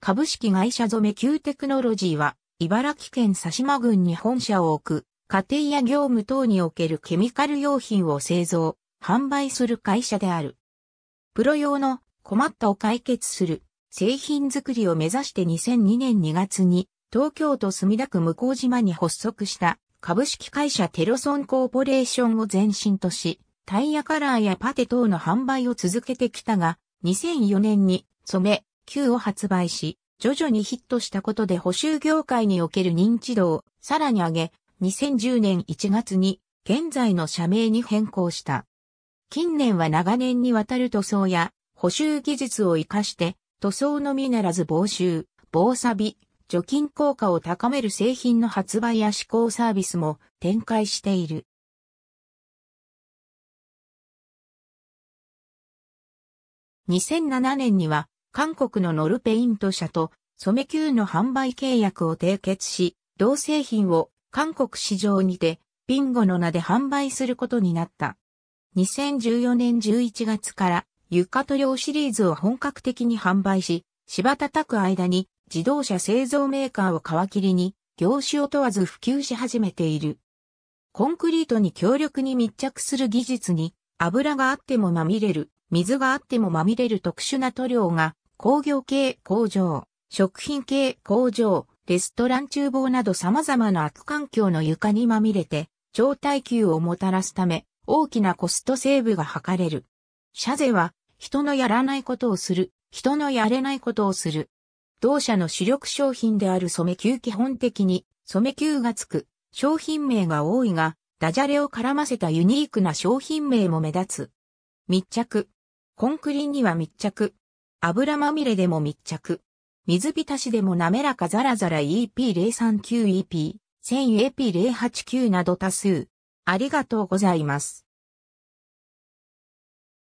株式会社染旧テクノロジーは、茨城県佐島郡に本社を置く、家庭や業務等におけるケミカル用品を製造、販売する会社である。プロ用の困ったを解決する製品作りを目指して2002年2月に東京都墨田区向島に発足した株式会社テロソンコーポレーションを前身とし、タイヤカラーやパテ等の販売を続けてきたが、2004年に染め、9を発売し、徐々にヒットしたことで補修業界における認知度をさらに上げ、2010年1月に現在の社名に変更した。近年は長年にわたる塗装や補修技術を活かして塗装のみならず防臭、防錆、除菌効果を高める製品の発売や試行サービスも展開している。2007年には韓国のノルペイント社と染給の販売契約を締結し、同製品を韓国市場にてビンゴの名で販売することになった。2014年11月から床塗料シリーズを本格的に販売し、芝叩く間に自動車製造メーカーを皮切りに業種を問わず普及し始めている。コンクリートに強力に密着する技術に油があってもまみれる、水があってもまみれる特殊な塗料が工業系工場、食品系工場、レストラン厨房など様々な悪環境の床にまみれて、超耐久をもたらすため、大きなコストセーブが図れる。シャゼは、人のやらないことをする、人のやれないことをする。同社の主力商品である染球基本的に、染球がつく、商品名が多いが、ダジャレを絡ませたユニークな商品名も目立つ。密着。コンクリには密着。油まみれでも密着。水浸しでも滑らかザラザラ EP039EP、1000AP089 など多数。ありがとうございます。